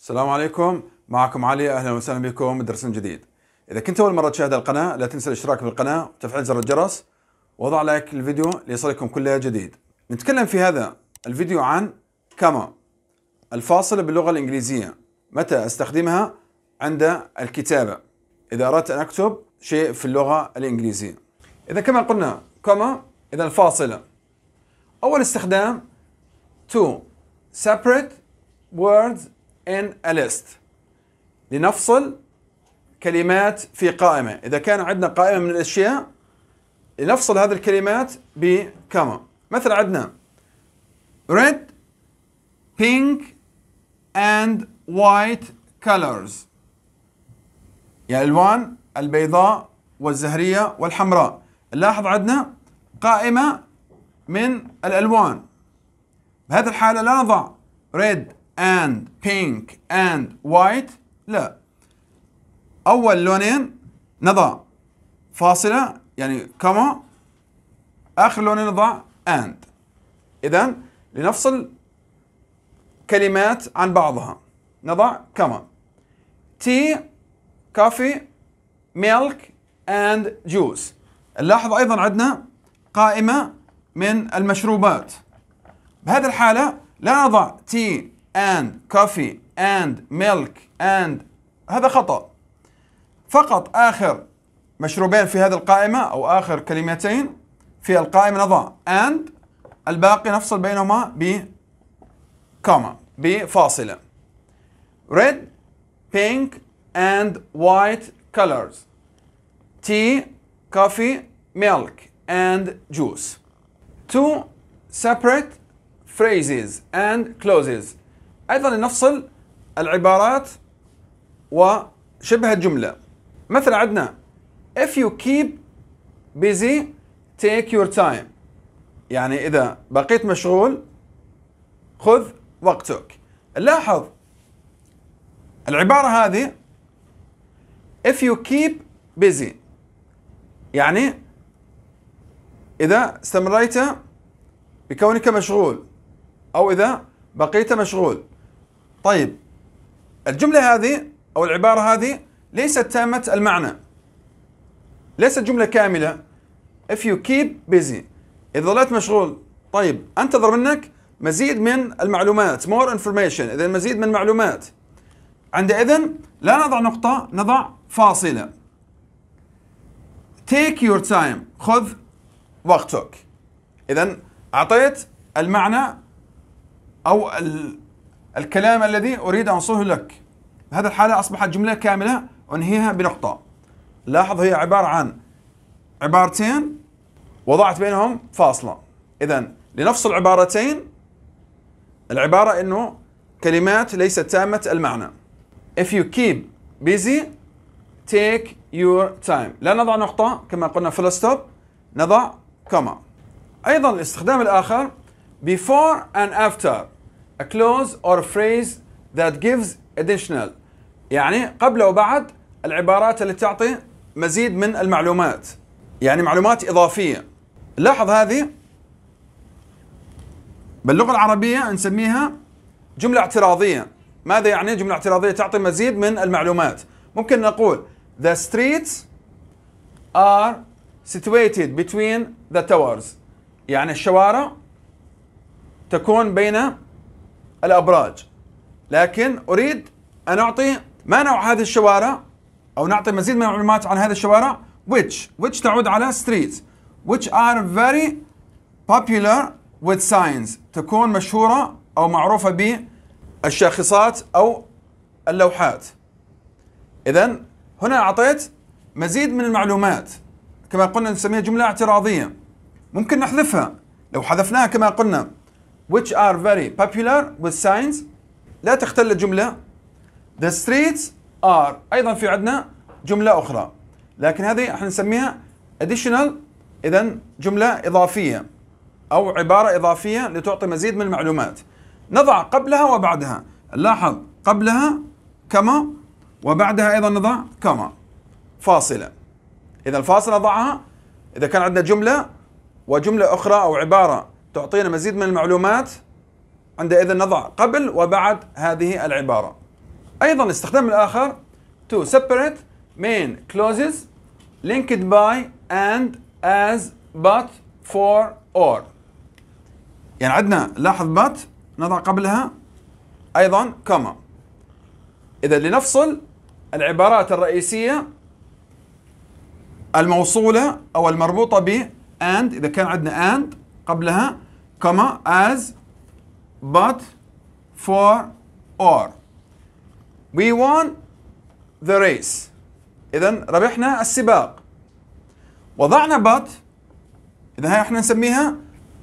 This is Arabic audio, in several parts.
السلام عليكم معكم علي اهلا وسهلا بكم بدرس جديد اذا كنت اول مره تشاهد القناه لا تنسى الاشتراك بالقناه وتفعيل زر الجرس ووضع لايك للفيديو ليصلكم كل جديد نتكلم في هذا الفيديو عن كما الفاصلة باللغة الإنجليزية متى أستخدمها عند الكتابة إذا أردت أن أكتب شيء في اللغة الإنجليزية إذا كما قلنا كما إذا الفاصلة أول استخدام to separate words in a list لنفصل كلمات في قائمة إذا كان عندنا قائمة من الأشياء لنفصل هذه الكلمات بكما مثلا عندنا red pink and white colors يعني الوان البيضاء والزهرية والحمراء نلاحظ عندنا قائمة من الألوان بهذه الحالة لا نضع red and pink and white لا أول لونين نضع فاصلة يعني كما آخر لونين نضع and إذا لنفصل كلمات عن بعضها نضع كما تي كافي ميلك اند جوس نلاحظ أيضا عندنا قائمة من المشروبات بهذه الحالة لا نضع تي and coffee and milk and هذا خطأ فقط آخر مشروبين في هذه القائمة أو آخر كلمتين في القائمة نضع and الباقي نفصل بينهما comma بفاصلة red pink and white colors tea coffee milk and juice two separate phrases and clauses ايضا نفصل العبارات وشبه الجمله مثلا عندنا if you keep busy take your time يعني اذا بقيت مشغول خذ وقتك لاحظ العباره هذه if you keep busy يعني إذا استمريت بكونك مشغول أو إذا بقيت مشغول طيب الجملة هذه أو العبارة هذه ليست تامة المعنى ليست جملة كاملة if you keep busy إذا ظلت مشغول طيب أنتظر منك مزيد من المعلومات more information إذا مزيد من المعلومات عندئذ لا نضع نقطة نضع فاصلة take your time خذ وقتك إذا أعطيت المعنى أو الكلام الذي أريد أن أوصله لك هذا الحالة أصبحت جملة كاملة أنهيها بنقطة لاحظ هي عبارة عن عبارتين وضعت بينهم فاصلة إذا لنفس العبارتين العبارة أنه كلمات ليست تامة المعنى If you keep busy take your time لا نضع نقطة كما قلنا فل ستوب نضع كما أيضا الاستخدام الآخر before and after a clause or a phrase that gives additional يعني قبل وبعد العبارات اللي تعطي مزيد من المعلومات يعني معلومات إضافية لاحظ هذه باللغة العربية نسميها جملة اعتراضية ماذا يعني جملة اعتراضية تعطي مزيد من المعلومات ممكن نقول The streets are situated between the towers يعني الشوارع تكون بين الأبراج لكن أريد أن أعطي ما نوع هذه الشوارع أو نعطي مزيد من المعلومات عن هذه الشوارع which which تعود على streets which are very popular with signs تكون مشهورة أو معروفة بالشاخصات أو اللوحات إذا هنا أعطيت مزيد من المعلومات كما قلنا نسميها جملة اعتراضية ممكن نحذفها لو حذفناها كما قلنا which are very popular with signs لا تختل الجملة the streets are أيضا في عندنا جملة أخرى لكن هذه احنا نسميها additional إذا جملة إضافية أو عبارة إضافية لتعطي مزيد من المعلومات نضع قبلها وبعدها لاحظ قبلها كما وبعدها أيضا نضع كما فاصلة إذا الفاصلة ضعها إذا كان عندنا جملة وجملة أخرى أو عبارة تعطينا مزيد من المعلومات عندئذ نضع قبل وبعد هذه العبارة أيضا استخدام الآخر to separate main clauses linked by and as but for or يعني عندنا لاحظ but نضع قبلها أيضا كما إذا لنفصل العبارات الرئيسية الموصولة أو المربوطة ب and إذا كان عندنا and قبلها كما as but for or we won the race اذا ربحنا السباق وضعنا but اذا هاي احنا نسميها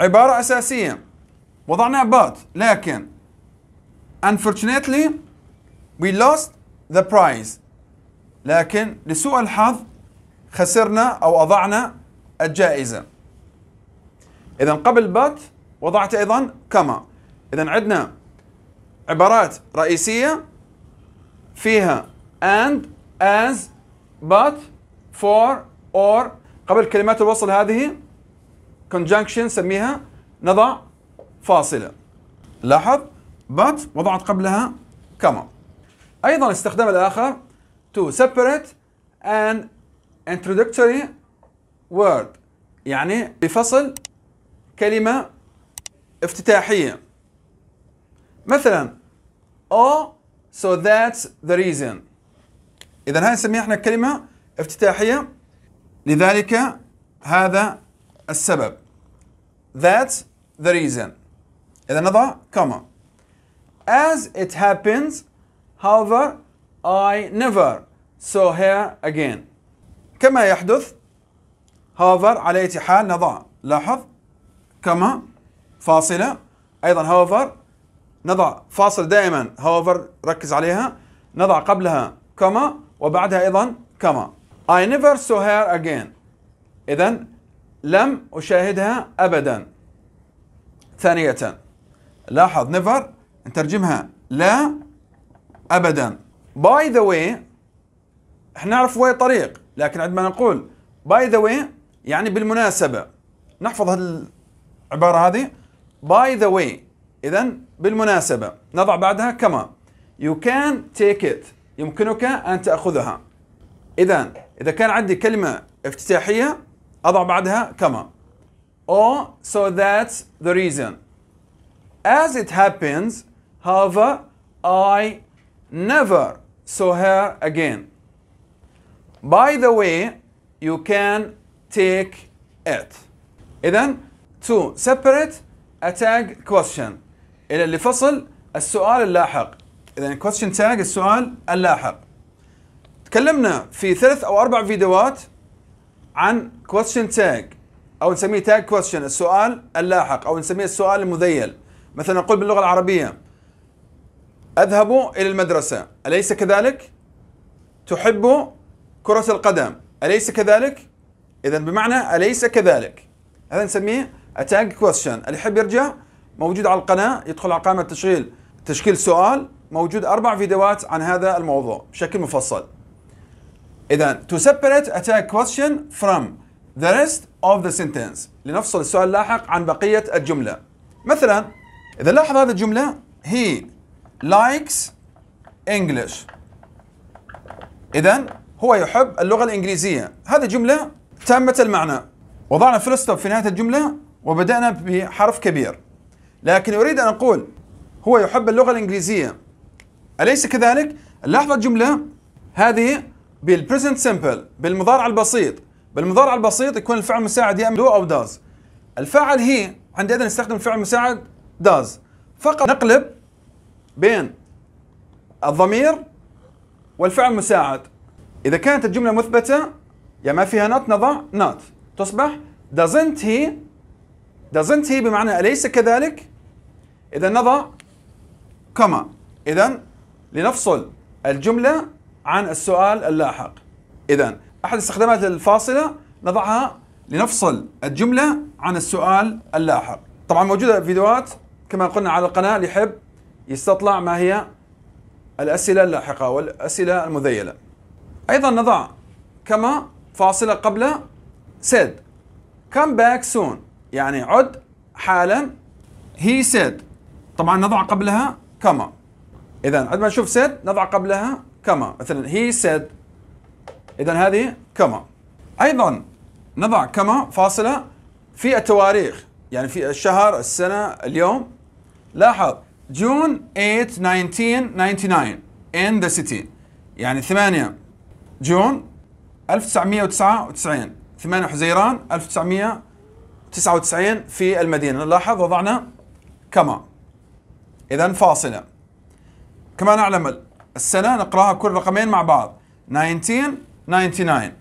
عبارة أساسية وضعنا but لكن unfortunately we lost the prize لكن لسوء الحظ خسرنا أو أضعنا الجائزة إذا قبل but وضعت أيضا كما إذا عندنا عبارات رئيسية فيها and as but for or قبل كلمات الوصل هذه conjunction سميها نضع فاصلة لاحظ but وضعت قبلها كما أيضا استخدام الآخر to separate an introductory word يعني بفصل كلمة افتتاحية مثلا oh so that's the reason إذا هاي نسميها احنا كلمة افتتاحية لذلك هذا السبب that's the reason إذا نضع comma as it happens however I never saw her again كما يحدث however على أي حال نضع لاحظ كما فاصلة أيضا however نضع فاصل دائما however ركز عليها نضع قبلها كما وبعدها أيضا كما I never saw her again إذا لم أشاهدها أبدا ثانية لاحظ never نترجمها لا أبدا by the way احنا نعرف way طريق لكن عندما نقول by the way يعني بالمناسبة نحفظ العباره هذه by the way اذا بالمناسبه نضع بعدها كما you can take it يمكنك ان تاخذها اذا اذا كان عندي كلمه افتتاحيه اضع بعدها كما او so that's the reason as it happens however I never saw her again by the way you can take it إذا تو separate اتاج question الى اللي فصل السؤال اللاحق اذا question tag السؤال اللاحق تكلمنا في ثلاث او اربع فيديوهات عن question tag او نسميه tag question السؤال اللاحق او نسميه السؤال المذيل مثلا نقول باللغه العربيه اذهب الى المدرسه اليس كذلك تحب كره القدم اليس كذلك اذا بمعنى اليس كذلك هذا نسميه اتاك كويشن اللي يحب يرجع موجود على القناه يدخل على قائمه تشغيل تشكيل سؤال موجود اربع فيديوهات عن هذا الموضوع بشكل مفصل اذا تو سيبريت اتاك كويشن فروم ذا ريست اوف ذا سنتنس لنفصل السؤال اللاحق عن بقيه الجمله مثلا اذا لاحظ هذه الجمله هي لايكس انجلش اذا هو يحب اللغه الانجليزيه هذه جمله تامه المعنى وضعنا فلستوب في نهايه الجمله وبدأنا بحرف كبير لكن أريد أن أقول هو يحب اللغة الإنجليزية أليس كذلك؟ لاحظ الجملة هذه بالبريزنت simple بالمضارع البسيط بالمضارع البسيط يكون الفعل المساعد يا دو أو داز الفاعل هي عندئذ نستخدم فعل مساعد داز فقط نقلب بين الضمير والفعل المساعد إذا كانت الجملة مثبتة يا ما فيها not نضع not تصبح doesn't he doesn't he بمعنى أليس كذلك؟ إذا نضع كما إذا لنفصل الجملة عن السؤال اللاحق إذا أحد استخدامات الفاصلة نضعها لنفصل الجملة عن السؤال اللاحق طبعا موجودة فيديوهات كما قلنا على القناة اللي يحب يستطلع ما هي الأسئلة اللاحقة والأسئلة المذيلة أيضا نضع كما فاصلة قبل said come back soon يعني عد حالا هي سيد طبعا نضع قبلها كما اذا عندما نشوف سيد نضع قبلها كما مثلا هي سيد اذا هذه كما ايضا نضع كما فاصله في التواريخ يعني في الشهر السنه اليوم لاحظ جون 8 1999 in the city يعني 8 جون 1999 8 حزيران 1999 99 في المدينة نلاحظ وضعنا كما إذا فاصلة كما نعلم السنة نقراها كل رقمين مع بعض 1999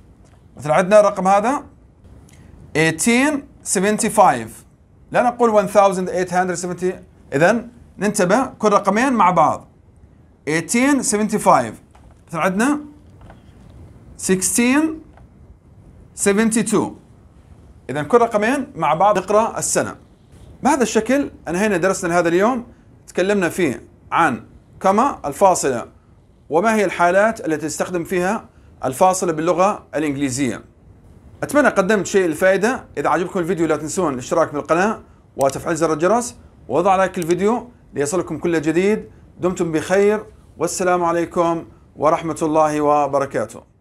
مثل عندنا الرقم هذا 1875 لا نقول 1870 إذا ننتبه كل رقمين مع بعض 1875 مثل عندنا 1672 اذا كل رقمين مع بعض نقرا السنه بهذا الشكل انهينا درسنا لهذا اليوم تكلمنا فيه عن كما الفاصله وما هي الحالات التي تستخدم فيها الفاصله باللغه الانجليزيه اتمنى قدمت شيء الفائده اذا عجبكم الفيديو لا تنسون الاشتراك بالقناه وتفعيل زر الجرس ووضع لايك الفيديو ليصلكم كل جديد دمتم بخير والسلام عليكم ورحمه الله وبركاته